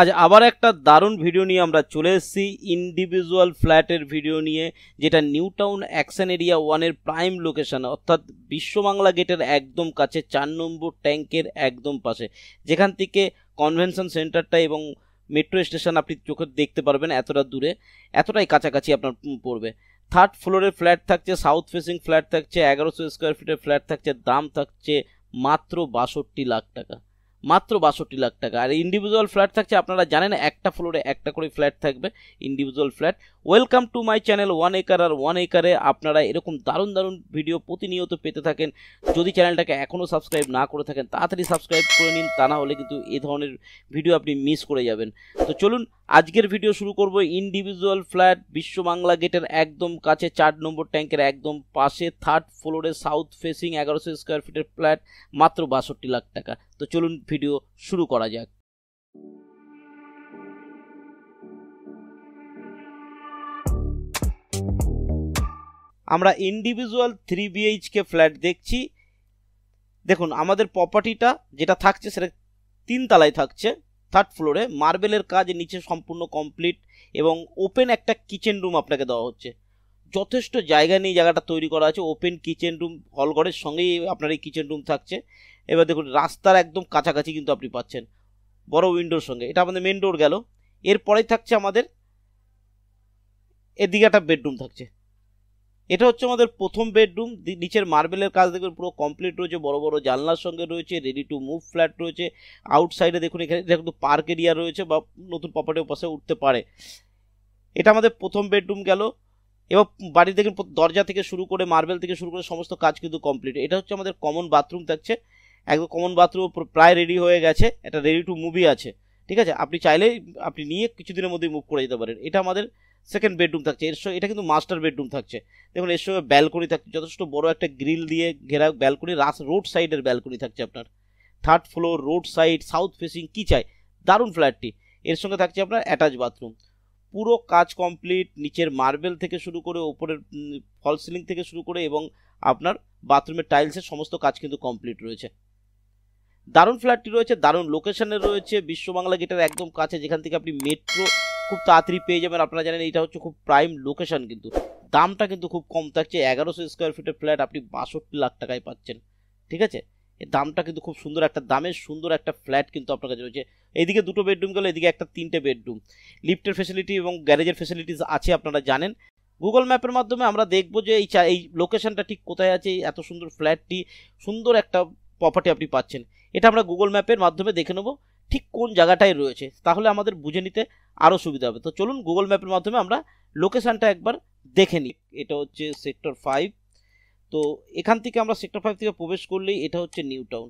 আজ আবার একটা দারুণ ভিডিও নিয়ে আমরা চলে এসেছি ইন্ডিভিজুয়াল ফ্ল্যাটের ভিডিও নিয়ে যেটা নিউ টাউন অ্যাকশন এরিয়া ওয়ানের প্রাইম লোকেশন অর্থাৎ বিশ্ববাংলা গেটের একদম কাছে চার নম্বর ট্যাঙ্কের একদম পাশে যেখান থেকে কনভেনশন সেন্টারটা এবং মেট্রো স্টেশন আপনি চোখে দেখতে পারবেন এতটা দূরে এতটাই কাছাকাছি আপনার পড়বে থার্ড ফ্লোরের ফ্ল্যাট থাকছে সাউথ ফেসিং ফ্ল্যাট থাকছে এগারোশো স্কোয়ার ফিটের ফ্ল্যাট থাকছে দাম থাকছে মাত্র বাষট্টি লাখ টাকা মাত্র বাষট্টি লাখ টাকা আর ইন্ডিভিজুয়াল ফ্ল্যাট থাকছে আপনারা জানেন একটা ফ্লোরে একটা করে ফ্ল্যাট থাকবে individual flat welcome to my channel one acre আর ওয়ান একারে আপনারা এরকম দারুণ দারুণ ভিডিও প্রতিনিয়ত পেতে থাকেন যদি চ্যানেলটাকে এখনও সাবস্ক্রাইব না করে থাকেন তাড়াতাড়ি সাবস্ক্রাইব করে নিন তা না হলে কিন্তু এ ধরনের ভিডিও আপনি মিস করে যাবেন তো চলুন আজকের ভিডিও শুরু করব ইন্ডিভিজুয়াল ফ্ল্যাট বিশ্ব বাংলা গেটের একদম কাছে চার নম্বর ট্যাঙ্কের একদম পাশে থার্ড ফ্লোরে সাউথ ফেসিং এগারোশো স্কোয়ার ফিটের ফ্ল্যাট মাত্র বাষট্টি লাখ টাকা তো চলুন ভিডিও শুরু করা যাক আমরা ইন্ডিভিজুয়াল থ্রি বিএইচকে ফ্ল্যাট দেখছি দেখুন আমাদের প্রপার্টিটা যেটা থাকছে সেটা তিনতলায় থাকছে থার্ড ফ্লোরে মার্বেলের কাজ নিচে সম্পূর্ণ কমপ্লিট এবং ওপেন একটা কিচেন রুম আপনাকে দেওয়া হচ্ছে যথেষ্ট জায়গা নিয়ে জায়গাটা তৈরি করা আছে ওপেন কিচেন রুম হল ঘরের সঙ্গেই আপনার এই কিচেন রুম থাকছে এবার দেখুন রাস্তার একদম কাছাকাছি কিন্তু আপনি পাচ্ছেন বড় উইন্ডোর সঙ্গে এটা আমাদের মেন ডোর গেল এরপরেই থাকছে আমাদের এদিকে একটা বেডরুম থাকছে এটা হচ্ছে আমাদের প্রথম বেডরুম নিচের মার্বেলের কাজ দেখবেন পুরো কমপ্লিট রয়েছে বড় বড় জানলার সঙ্গে রয়েছে রেডি টু মুভ ফ্ল্যাট রয়েছে আউটসাইডে দেখুন এখানে এটা কিন্তু পার্ক এরিয়া রয়েছে বা নতুন প্রপার্টির পাশে উঠতে পারে এটা আমাদের প্রথম বেডরুম গেল এবং বাড়ি থেকে দরজা থেকে শুরু করে মার্বেল থেকে শুরু করে সমস্ত কাজ কিন্তু কমপ্লিট এটা হচ্ছে আমাদের কমন বাথরুম থাকছে একদম কমন বাথরুম প্রায় রেডি হয়ে গেছে এটা রেডি টু মুভি আছে ঠিক আছে আপনি চাইলে আপনি নিয়ে কিছুদিনের মধ্যেই মুভ করে যেতে পারেন এটা আমাদের সেকেন্ড বেডরুম থাকছে এর সঙ্গে এটা কিন্তু মাস্টার বেডরুম থাকছে দেখুন এর সঙ্গে ব্যালকনি থাকছে যথেষ্ট বড় একটা গ্রিল দিয়ে ঘেরা ব্যালকনি রাস রোড সাইডের ব্যালকনি থাকছে আপনার third floor road side south facing কী চাই দারুণ ফ্ল্যাটটি এর সঙ্গে থাকছে আপনার অ্যাটাচ বাথরুম পুরো কাজ কমপ্লিট নিচের মার্বেল থেকে শুরু করে ওপরের ফল সিলিং থেকে শুরু করে এবং আপনার বাথরুমের টাইলসের সমস্ত কাজ কিন্তু কমপ্লিট রয়েছে দারুণ ফ্ল্যাটটি রয়েছে দারুণ লোকেশানে রয়েছে বিশ্ব বাংলা গেটের একদম কাছে যেখান থেকে আপনি মেট্রো খুব তাড়াতাড়ি পেয়ে যাবেন আপনারা জানেন এটা হচ্ছে খুব প্রাইম লোকেশন কিন্তু দামটা কিন্তু খুব কম থাকছে এগারোশো স্কোয়ার ফিটের ফ্ল্যাট আপনি বাষট্টি লাখ টাকায় পাচ্ছেন ঠিক আছে দামটা কিন্তু খুব সুন্দর একটা দামের সুন্দর একটা ফ্ল্যাট কিন্তু আপনার কাছে রয়েছে এদিকে দুটো বেডরুম গেল এদিকে একটা তিনটে বেডরুম লিফটের ফেসিলিটি এবং গ্যারেজের ফেসিলিটিস আছে আপনারা জানেন গুগল ম্যাপের মাধ্যমে আমরা দেখব যে এই চা এই লোকেশনটা ঠিক কোথায় আছে এত সুন্দর ফ্ল্যাটটি সুন্দর একটা প্রপার্টি আপনি পাচ্ছেন এটা আমরা গুগল ম্যাপের মাধ্যমে দেখে নেবো ঠিক কোন জায়গাটায় রয়েছে তাহলে আমাদের বুঝে নিতে আরও সুবিধা হবে তো চলুন গুগল ম্যাপের মাধ্যমে আমরা লোকেশানটা একবার দেখে নিই এটা হচ্ছে সেক্টর ফাইভ তো এখান থেকে আমরা সেক্টর ফাইভ থেকে প্রবেশ করলেই এটা হচ্ছে new town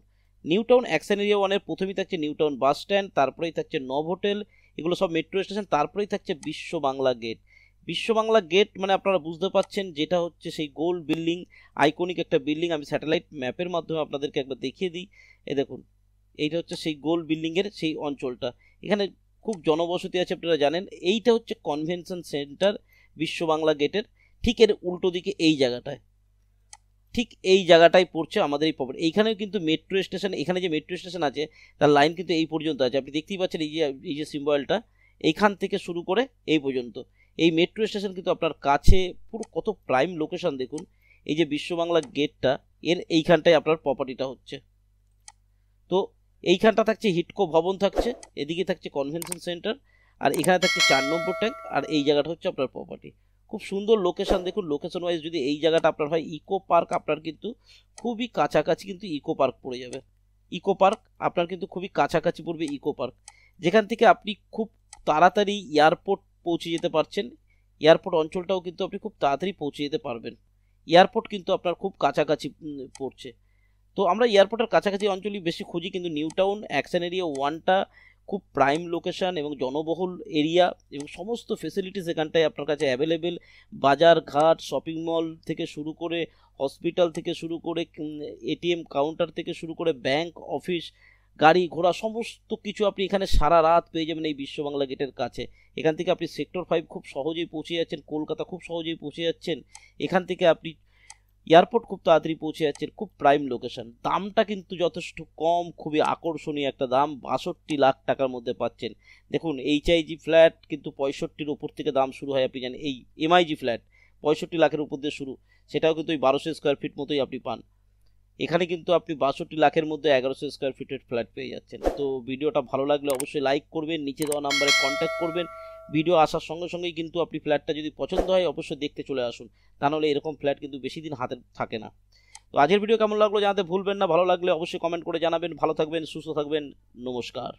new town action area ওয়ানের প্রথমেই থাকছে নিউ টাউন বাস স্ট্যান্ড তারপরেই থাকছে নব হোটেল এগুলো সব মেট্রো স্টেশন তারপরেই থাকছে বিশ্ব বাংলা গেট বিশ্ব বাংলা গেট মানে আপনারা বুঝতে পাচ্ছেন যেটা হচ্ছে সেই গোল বিল্ডিং আইকনিক একটা বিল্ডিং আমি স্যাটেলাইট ম্যাপের মাধ্যমে আপনাদেরকে একবার দেখিয়ে দিই এ দেখুন এইটা হচ্ছে সেই গোল বিল্ডিংয়ের সেই অঞ্চলটা এখানে খুব জনবসতি আছে আপনারা জানেন এইটা হচ্ছে কনভেনশন সেন্টার বিশ্ব বাংলা গেটের ঠিক এর উল্টো দিকে এই জায়গাটায় ঠিক এই জায়গাটাই পড়ছে আমাদের এই প্রপার্টি এইখানেও কিন্তু মেট্রো স্টেশন এখানে যে মেট্রো স্টেশন আছে তার লাইন কিন্তু এই পর্যন্ত আছে আপনি দেখতেই পাচ্ছেন এই যে এই যে সিম্বলটা এইখান থেকে শুরু করে এই পর্যন্ত এই মেট্রো স্টেশন কিন্তু আপনার কাছে পুরো কত প্রাইম লোকেশন দেখুন এই যে বিশ্ব বাংলা গেটটা এর এইখানটায় আপনার প্রপার্টিটা হচ্ছে তো এইখানটা থাকছে হিটকো ভবন থাকছে এদিকে থাকছে কনভেনশন সেন্টার আর এখানে থাকছে চার নম্বর ট্যাঙ্ক আর এই জায়গাটা হচ্ছে আপনার প্রপার্টি খুব সুন্দর লোকেশান দেখুন লোকেশন ওয়াইজ যদি এই জায়গাটা আপনার হয় ইকো পার্ক আপনার কিন্তু খুবই কাছাকাছি কিন্তু ইকো পার্ক পড়ে যাবে ইকো পার্ক আপনার কিন্তু খুবই কাছাকাছি পড়বে ইকো পার্ক যেখান থেকে আপনি খুব তাড়াতাড়ি এয়ারপোর্ট পৌঁছে যেতে পারছেন এয়ারপোর্ট অঞ্চলটাও কিন্তু আপনি খুব তাড়াতাড়ি পৌঁছে যেতে পারবেন এয়ারপোর্ট কিন্তু আপনার খুব কাছাকাছি পড়ছে তো আমরা এয়ারপোর্টের কাছাকাছি অঞ্চলই বেশি খুঁজি কিন্তু নিউ টাউন অ্যাকশন এরিয়া ওয়ানটা খুব প্রাইম লোকেশান এবং জনবহুল এরিয়া এবং সমস্ত ফেসিলিটিস এখানটায় আপনার কাছে অ্যাভেলেবেল বাজার ঘাট শপিং মল থেকে শুরু করে হসপিটাল থেকে শুরু করে এটিএম কাউন্টার থেকে শুরু করে ব্যাংক অফিস গাড়ি ঘোড়া সমস্ত কিছু আপনি এখানে সারা রাত পেয়ে যাবেন এই বিশ্ব বাংলা গেটের কাছে এখান থেকে আপনি সেক্টর ফাইভ খুব সহজেই পৌঁছে যাচ্ছেন কলকাতা খুব সহজেই পৌঁছে যাচ্ছেন এখান থেকে আপনি এয়ারপোর্ট খুব তাড়াতাড়ি পৌঁছে যাচ্ছে খুব প্রাইম লোকেশন দামটা কিন্তু যথেষ্ট কম খুবই আকর্ষণীয় একটা দাম বাষট্টি লাখ টাকার মধ্যে পাচ্ছেন দেখুন এইচআইজি ফ্ল্যাট কিন্তু পঁয়ষট্টির উপর থেকে দাম শুরু হয় আপনি জানেন এই এমআইজি ফ্ল্যাট পঁয়ষট্টি লাখের উপর দিয়ে শুরু সেটাও কিন্তু ওই বারোশো স্কোয়ার ফিট মতোই আপনি পান এখানে কিন্তু আপনি বাষট্টি লাখের মধ্যে এগারোশো স্কোয়ার ফিটের ফ্ল্যাট পেয়ে যাচ্ছেন তো ভিডিওটা ভালো লাগলে অবশ্যই লাইক করবেন নিচে দেওয়া নাম্বারে কন্ট্যাক্ট করবেন ভিডিও আসার সঙ্গে সঙ্গেই কিন্তু আপনি ফ্ল্যাটটা যদি পছন্দ হয় অবশ্যই দেখতে চলে আসুন তা নাহলে এরকম ফ্ল্যাট কিন্তু বেশি দিন হাতে থাকে না তো আজকের ভিডিও কেমন লাগলো জানাতে ভুলবেন না ভালো লাগলে অবশ্যই কমেন্ট করে জানাবেন ভালো থাকবেন সুস্থ থাকবেন নমস্কার